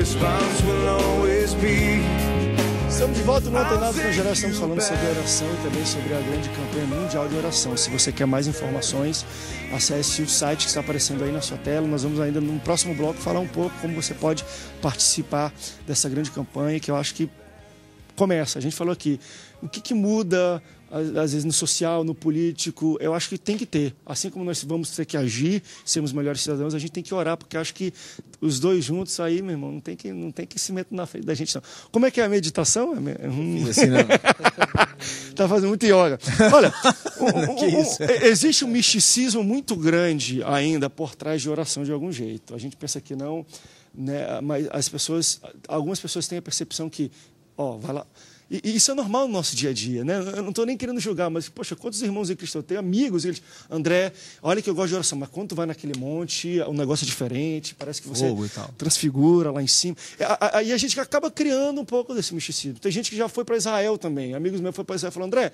response will always be. Estamos de volta no Antenados com Geral, estamos falando sobre oração e também sobre a grande campanha mundial de oração. Se você quer mais informações, acesse o site que está aparecendo aí na sua tela. Nós vamos ainda no próximo bloco falar um pouco como você pode participar dessa grande campanha que eu acho que começa. A gente falou aqui o que, que muda às vezes no social, no político. Eu acho que tem que ter. Assim como nós vamos ter que agir, sermos melhores cidadãos, a gente tem que orar, porque acho que os dois juntos aí, meu irmão, não tem que, não tem que se meter na frente da gente, não. Como é que é a meditação? É hum. assim, não. tá fazendo muito yoga. Olha, um, um, é, existe um misticismo muito grande ainda por trás de oração de algum jeito. A gente pensa que não, né? mas as pessoas, algumas pessoas têm a percepção que, ó, vai lá e, e, isso é normal no nosso dia a dia, né? Eu não estou nem querendo julgar, mas, poxa, quantos irmãos em Cristo eu tenho, amigos, eles, André, olha que eu gosto de oração, mas quando tu vai naquele monte, o um negócio é diferente, parece que você transfigura lá em cima. É, aí a, a, gente acaba criando um pouco desse misticismo. Tem gente que já foi para Israel também, amigos meus foram para Israel e falaram, André,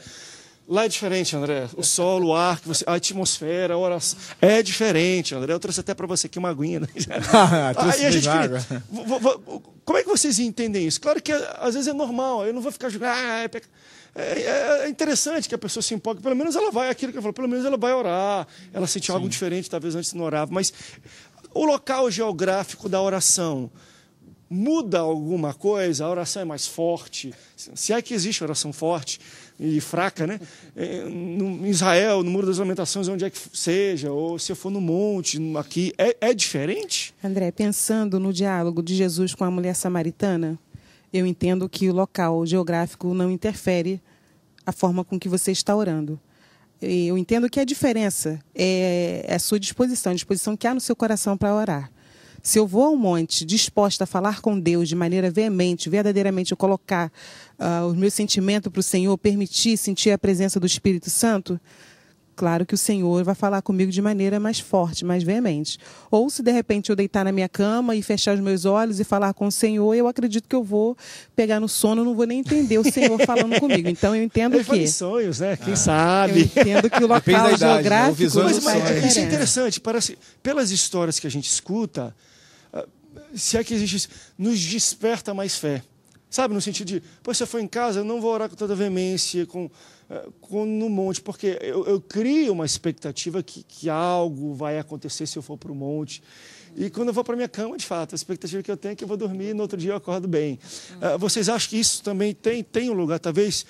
Lá é diferente, André. O solo, o ar, você... a atmosfera, a oração. É diferente, André. Eu trouxe até para você aqui uma aguinha. Né? Ah, Aí a gente água. Como é que vocês entendem isso? Claro que às vezes é normal. Eu não vou ficar julgando. Ah, é, é É, é, interessante que a pessoa se empolgue, pelo menos ela vai, aquilo que eu falo, pelo menos ela vai orar, ela sentiu Sim. algo diferente, talvez antes não orava, mas o local geográfico da oração, muda alguma coisa, a oração é mais forte. Se é que existe oração forte e fraca, né? Em é, Israel, no Muro das Lamentações, onde é que seja, ou se eu for no monte, aqui, é, é diferente? André, pensando no diálogo de Jesus com a mulher samaritana, eu entendo que o local geográfico não interfere a forma com que você está orando. Eu entendo que a diferença é, é a sua disposição, a disposição que há no seu coração para orar. Se eu vou ao monte disposta a falar com Deus de maneira veemente, verdadeiramente eu colocar uh, o meu sentimento para o Senhor, permitir sentir a presença do Espírito Santo, claro que o Senhor vai falar comigo de maneira mais forte, mais veemente. Ou se de repente eu deitar na minha cama e fechar os meus olhos e falar com o Senhor, eu acredito que eu vou pegar no sono, não vou nem entender o Senhor falando comigo. Então eu entendo é que sonhos, né? Quem ah. sabe? Eu entendo que o local idade, né? geográfico, né? mas, isso é interessante, parece pelas histórias que a gente escuta, se é que existe, nos desperta mais fé. Sabe, no sentido de, pois eu for em casa, eu não vou orar com toda veemência, com, eh, com, no monte, porque eu, eu crio uma expectativa que, que algo vai acontecer se eu for para o monte. E quando eu vou para minha cama, de fato, a expectativa que eu tenho é que eu vou dormir e no outro dia eu acordo bem. Uhum. Uh, vocês acham que isso também tem, tem um lugar, talvez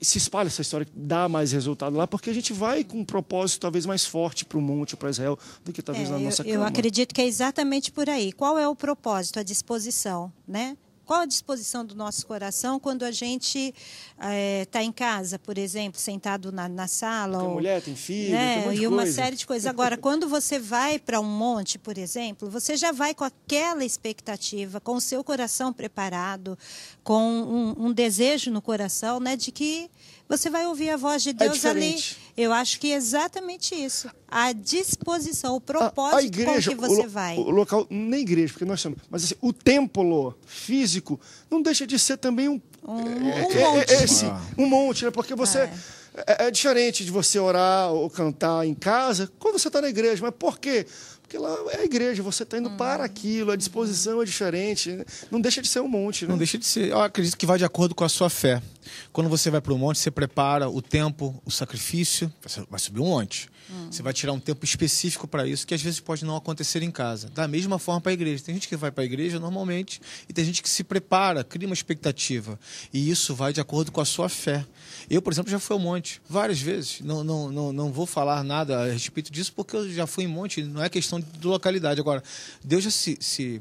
se espalha essa história, dá mais resultado lá, porque a gente vai com um propósito talvez mais forte para o monte, para Israel, do que talvez é, na nossa eu, cama. Eu acredito que é exatamente por aí. Qual é o propósito, a disposição, né? Qual a disposição do nosso coração quando a gente está eh, é, em casa, por exemplo, sentado na, na sala? Tem ou, mulher, tem filho, né? tem um E uma coisa. série de coisas. Agora, quando você vai para um monte, por exemplo, você já vai com aquela expectativa, com o seu coração preparado, com um, um desejo no coração né, de que você vai ouvir a voz de é Deus é ali. Eu acho que é exatamente isso. A disposição, o propósito a, a igreja, com que você o, vai. O local, nem igreja, porque nós somos. Mas assim, o templo físico não deixa de ser também um. Um, é, um monte. É, é, é, esse, ah. Um monte, né? Porque você. É, diferente de você orar ou cantar em casa quando você está na igreja. Mas por quê? Porque lá é a igreja, você está indo hum. para aquilo, a disposição é diferente. Né? Não deixa de ser um monte. Né? Não deixa de ser. Eu acredito que vai de acordo com a sua fé. Quando você vai para o monte, você prepara o tempo, o sacrifício, vai subir um monte. Hum. Você vai tirar um tempo específico para isso, que às vezes pode não acontecer em casa. Da mesma forma para a igreja. Tem gente que vai para a igreja normalmente e tem gente que se prepara, cria uma expectativa. E isso vai de acordo com a sua fé. Eu, por exemplo, já fui ao monte várias vezes. Não, não, não, não vou falar nada a respeito disso, porque eu já fui em monte, não é questão de localidade. Agora, Deus já se, se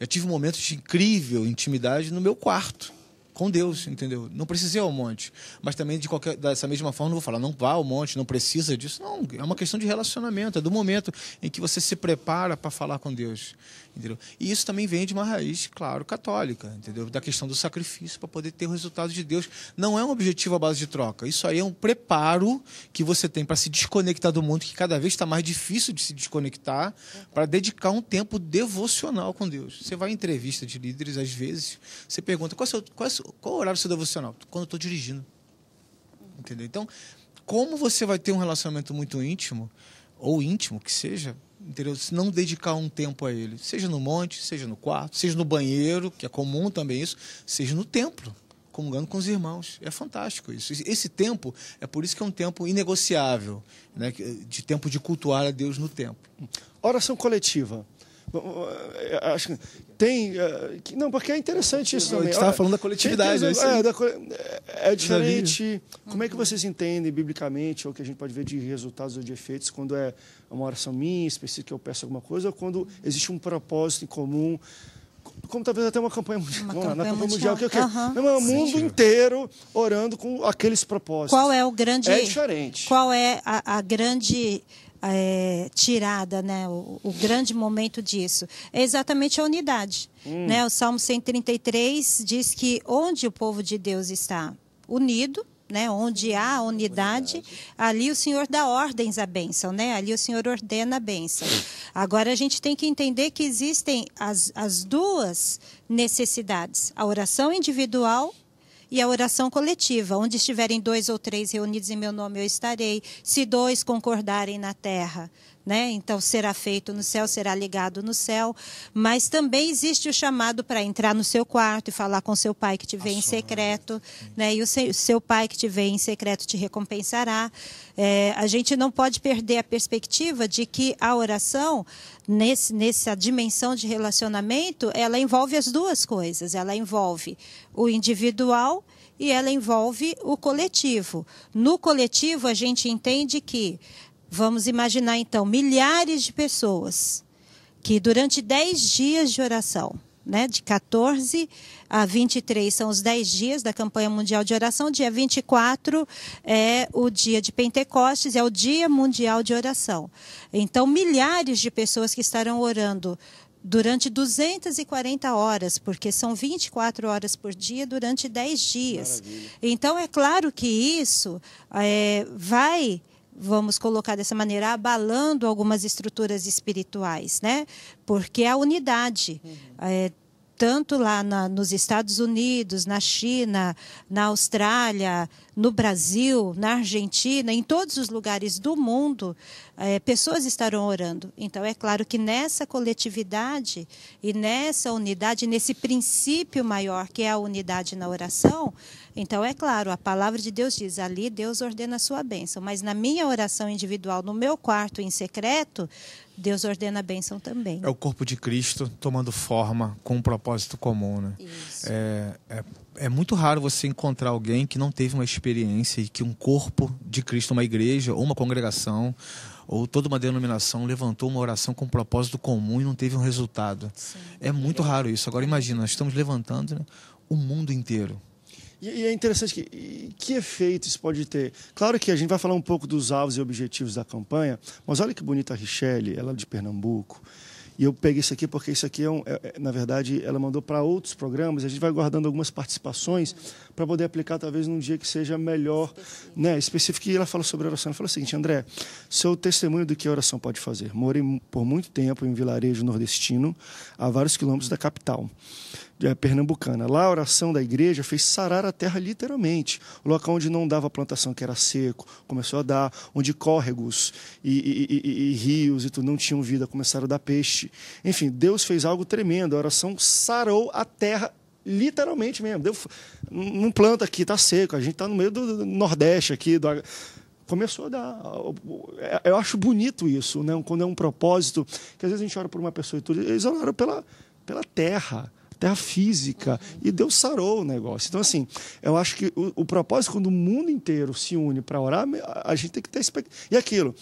já tive momentos de incrível intimidade no meu quarto com Deus, entendeu? Não precisei ao monte. Mas também, de qualquer, dessa mesma forma, não vou falar, não vá ao monte, não precisa disso. Não, é uma questão de relacionamento, é do momento em que você se prepara para falar com Deus, entendeu? E isso também vem de uma raiz, claro, católica, entendeu? Da questão do sacrifício para poder ter o resultado de Deus. Não é um objetivo à base de troca. Isso aí é um preparo que você tem para se desconectar do mundo, que cada vez está mais difícil de se desconectar, para dedicar um tempo devocional com Deus. Você vai em entrevista de líderes, às vezes, você pergunta qual é, seu, qual é qual o horário do seu devocional? Quando eu estou dirigindo. Entendeu? Então, como você vai ter um relacionamento muito íntimo, ou íntimo que seja, entendeu? se não dedicar um tempo a ele, seja no monte, seja no quarto, seja no banheiro, que é comum também isso, seja no templo, comungando com os irmãos. É fantástico isso. Esse tempo, é por isso que é um tempo inegociável, né? de tempo de cultuar a Deus no tempo. Oração coletiva. Acho que tem. Eh, não, porque é interessante isso é, também. A gente estava falando da coletividade. Tem, é, é da, é, diferente. Uhum. Como é que vocês entendem biblicamente, ou que a gente pode ver de resultados ou de efeitos, quando é uma oração minha, específica, que eu peço alguma coisa, ou quando existe um propósito em comum? como talvez até uma campanha mundial, uma campanha né? na campanha mundial, mundial que é o uhum. mundo inteiro orando com aqueles propósitos. Qual é o grande? É diferente. Qual é a, a grande é, tirada, né? O, o, grande momento disso é exatamente a unidade. Hum. Né? O Salmo 133 diz que onde o povo de Deus está unido, né, onde há hum, unidade, ali o Senhor dá ordens à bênção, né? ali o Senhor ordena a bênção. Agora a gente tem que entender que existem as, as duas necessidades, a oração individual e a oração coletiva, onde estiverem dois ou três reunidos em meu nome, eu estarei, se dois concordarem na terra. Né? Então será feito no céu, será ligado no céu, mas também existe o chamado para entrar no seu quarto e falar com seu pai que te vê em secreto, né? E o seu, seu, pai que te vê em secreto te recompensará. É, a gente não pode perder a perspectiva de que a oração nesse, nessa dimensão de relacionamento, ela envolve as duas coisas. Ela envolve o individual e ela envolve o coletivo. No coletivo, a gente entende que Vamos imaginar então milhares de pessoas que durante 10 dias de oração, né, de 14 a 23 são os 10 dias da campanha mundial de oração, dia 24 é o dia de Pentecostes, é o dia mundial de oração. Então, milhares de pessoas que estarão orando durante 240 horas, porque são 24 horas por dia durante 10 dias. Maravilha. Então, é claro que isso é, vai vamos colocar dessa maneira, abalando algumas estruturas espirituais, né? Porque é a unidade. Uhum. É, tanto lá na, nos Estados Unidos, na China, na Austrália, no Brasil, na Argentina, em todos os lugares do mundo, é, pessoas estarão orando. Então, é claro que nessa coletividade e nessa unidade, nesse princípio maior que é a unidade na oração, então, é claro, a palavra de Deus diz: ali Deus ordena a sua bênção. Mas na minha oração individual, no meu quarto em secreto, Deus ordena a bênção também. É o corpo de Cristo tomando forma com um propósito comum, né? Isso. É, é, é, muito raro você encontrar alguém que não teve uma experiência e que um corpo de Cristo, uma igreja ou uma congregação ou toda uma denominação levantou uma oração com um propósito comum e não teve um resultado. Sim. É muito raro isso. Agora imagina, nós estamos levantando né, o mundo inteiro e, é interessante que, que efeito isso pode ter. Claro que a gente vai falar um pouco dos alvos e objetivos da campanha, mas olha que bonita a Richelle, ela é de Pernambuco. E eu peguei isso aqui porque isso aqui, é, um, é, é na verdade, ela mandou para outros programas. A gente vai guardando algumas participações para poder aplicar talvez num dia que seja melhor, específico. né, específico. E ela fala sobre oração, ela fala o seguinte, André, seu testemunho do que a oração pode fazer. Morei por muito tempo em um vilarejo nordestino, a vários quilômetros da capital é, pernambucana. Lá a oração da igreja fez sarar a terra literalmente. O local onde não dava plantação, que era seco, começou a dar. Onde córregos e, e, e, e rios e tudo não tinham vida, começaram a dar peixe. Enfim, Deus fez algo tremendo. A oração sarou a terra Literalmente mesmo. Deu, não planta aqui, tá seco. A gente tá no meio do, Nordeste aqui. Do, começou a dar. É, eu acho bonito isso, né? quando é um propósito. Que às vezes a gente ora por uma pessoa e tudo. Eles oraram pela, pela terra terra física. E Deus sarou o negócio. Então, assim, eu acho que o, o propósito, quando o mundo inteiro se une para orar, a, gente tem que ter expectativa. E aquilo,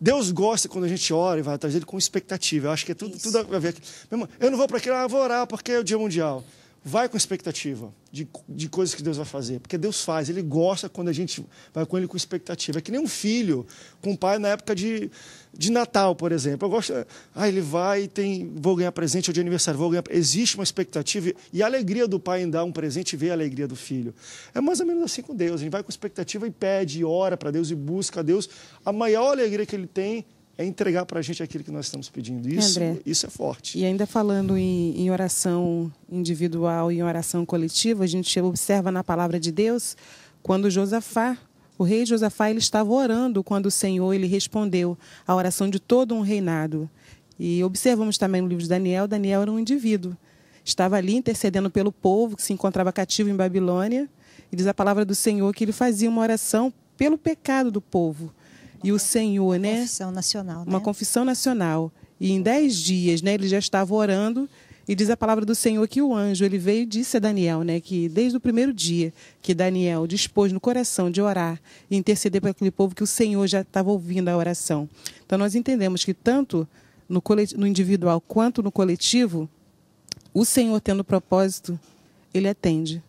Deus gosta quando a gente ora e vai atrás dele com expectativa. Eu acho que é tudo, tudo a ver. Meu irmão, eu não vou para aquilo, ah, vou orar porque é o Dia Mundial. Vai com expectativa de, de coisas que Deus vai fazer, porque Deus faz, Ele gosta quando a gente vai com Ele com expectativa. É que nem um filho com o pai na época de, de Natal, por exemplo. Eu gosto, ah, ele vai e tem, vou ganhar presente ou é de aniversário, vou ganhar. Existe uma expectativa e a alegria do pai em dar um presente e ver a alegria do filho. É mais ou menos assim com Deus. A gente vai com expectativa e pede, e ora para Deus e busca a Deus. A maior alegria que ele tem é entregar para a gente aquilo que nós estamos pedindo. Isso, André, isso é forte. E ainda falando em, em oração individual e em oração coletiva, a gente observa na palavra de Deus quando Josafá, o rei Josafá, ele estava orando quando o Senhor ele respondeu à oração de todo um reinado. E observamos também no livro de Daniel, Daniel era um indivíduo. Estava ali intercedendo pelo povo que se encontrava cativo em Babilônia. E diz a palavra do Senhor que ele fazia uma oração pelo pecado do povo e o Senhor, né? Confissão nacional, né? Uma confissão nacional. E em dez dias, né? Ele já estava orando e diz a palavra do Senhor que o anjo ele veio e disse a Daniel, né, que desde o primeiro dia que Daniel dispôs no coração de orar e interceder para aquele povo que o Senhor já estava ouvindo a oração. Então nós entendemos que tanto no, no individual quanto no coletivo, o Senhor tendo propósito, ele atende.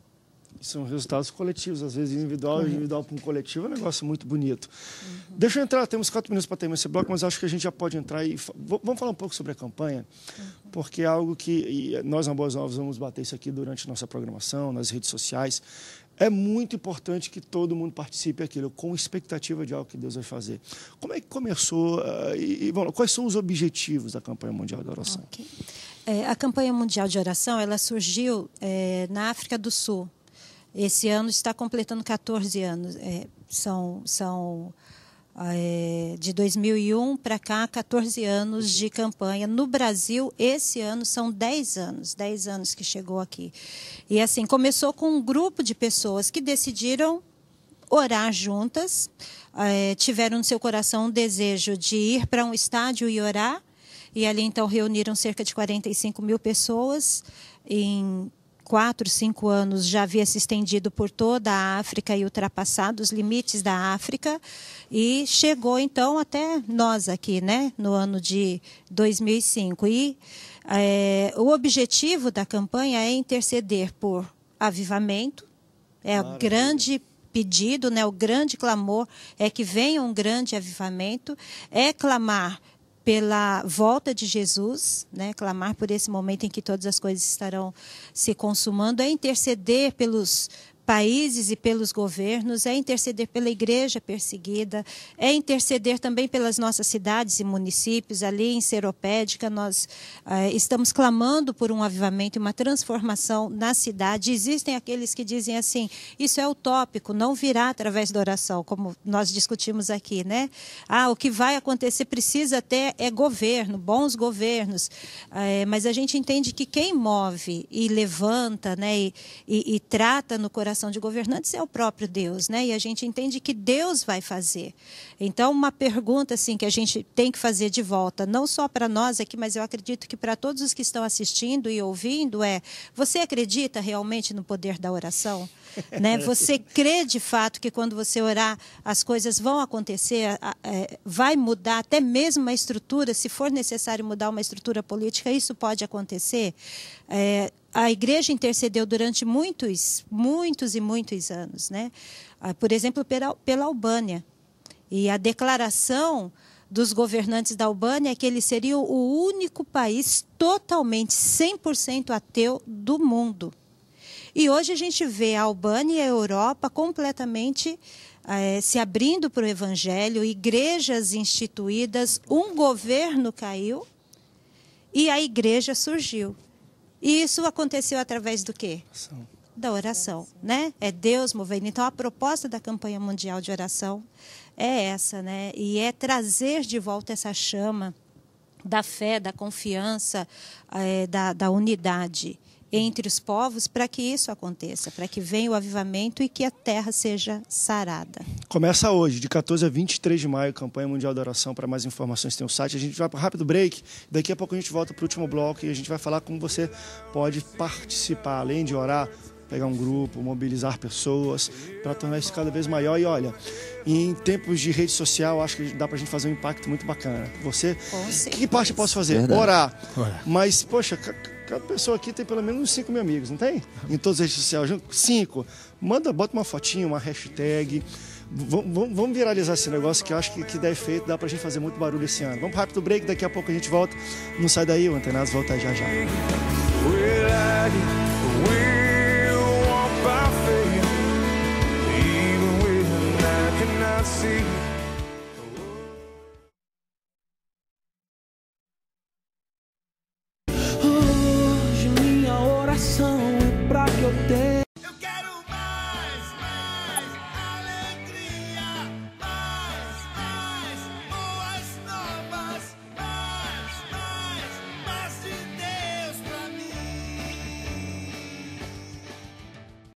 São resultados coletivos, às vezes individual, uhum. individual para um coletivo, é um negócio muito bonito. Uhum. Deixa eu entrar, temos quatro minutos para terminar esse bloco, mas acho que a gente já pode entrar e vamos falar um pouco sobre a campanha, uhum. porque é algo que nós na Boas Novas vamos bater isso aqui durante nossa programação, nas redes sociais. É muito importante que todo mundo participe aquilo com expectativa de algo que Deus vai fazer. Como é que começou uh, e, e bom, quais são os objetivos da campanha mundial de oração? Okay. É, a campanha mundial de oração ela surgiu é, na África do Sul esse ano está completando 14 anos. É, são são é, de 2001 para cá, 14 anos de campanha. No Brasil, esse ano são 10 anos, 10 anos que chegou aqui. E assim, começou com um grupo de pessoas que decidiram orar juntas, é, tiveram no seu coração um desejo de ir para um estádio e orar. E ali então reuniram cerca de 45 mil pessoas em quatro, cinco anos já havia se estendido por toda a África e ultrapassado os limites da África e chegou então até nós aqui, né, no ano de 2005. E é, o objetivo da campanha é interceder por avivamento, é o grande pedido, né, o grande clamor é que venha um grande avivamento, é clamar pela volta de Jesus, né, clamar por esse momento em que todas as coisas estarão se consumando, é interceder pelos países e pelos governos, é interceder pela igreja perseguida, é interceder também pelas nossas cidades e municípios. Ali em Seropédica, nós eh, estamos clamando por um avivamento e uma transformação na cidade. Existem aqueles que dizem assim: isso é utópico, não virá através da oração, como nós discutimos aqui, né? Ah, o que vai acontecer precisa até é governo, bons governos. Eh, mas a gente entende que quem move e levanta, né, e, e, e trata no coração coração de governantes é o próprio Deus, né? E a gente entende que Deus vai fazer. Então, uma pergunta assim que a gente tem que fazer de volta, não só para nós aqui, mas eu acredito que para todos os que estão assistindo e ouvindo é: você acredita realmente no poder da oração? né? Você crê de fato que quando você orar as coisas vão acontecer, é, vai mudar até mesmo a estrutura, se for necessário mudar uma estrutura política, isso pode acontecer. É, a igreja intercedeu durante muitos, muitos e muitos anos, né? Ah, por exemplo, pela, pela Albânia. E a declaração dos governantes da Albânia é que ele seria o único país totalmente 100% ateu do mundo. E hoje a gente vê a Albânia e a Europa completamente é, se abrindo para o evangelho, igrejas instituídas, um governo caiu e a igreja surgiu. E isso aconteceu através do quê? Da oração, né? É Deus movendo. Então, a proposta da campanha mundial de oração é essa, né? E é trazer de volta essa chama da fé, da confiança, é, da, da unidade entre os povos para que isso aconteça, para que venha o avivamento e que a terra seja sarada. Começa hoje, de 14 a 23 de maio, campanha mundial da oração. Para mais informações tem o site. A gente vai para um rápido break. Daqui a pouco a gente volta para o último bloco e a gente vai falar como você pode participar, além de orar, pegar um grupo, mobilizar pessoas para tornar isso cada vez maior. E olha, e em tempos de rede social, acho que dá pra gente fazer um impacto muito bacana. Você. O que parte eu posso fazer? Verdade. Orar. Ué. Mas, poxa, cada pessoa aqui tem pelo menos uns 5 mil amigos, não tem? Em todas as redes sociais. Cinco. Manda, bota uma fotinha, uma hashtag. vamos viralizar esse negócio que eu acho que, que dá efeito, dá pra gente fazer muito barulho esse ano. Vamos rápido break, daqui a pouco a gente volta. Não sai daí, o Antenados volta já já.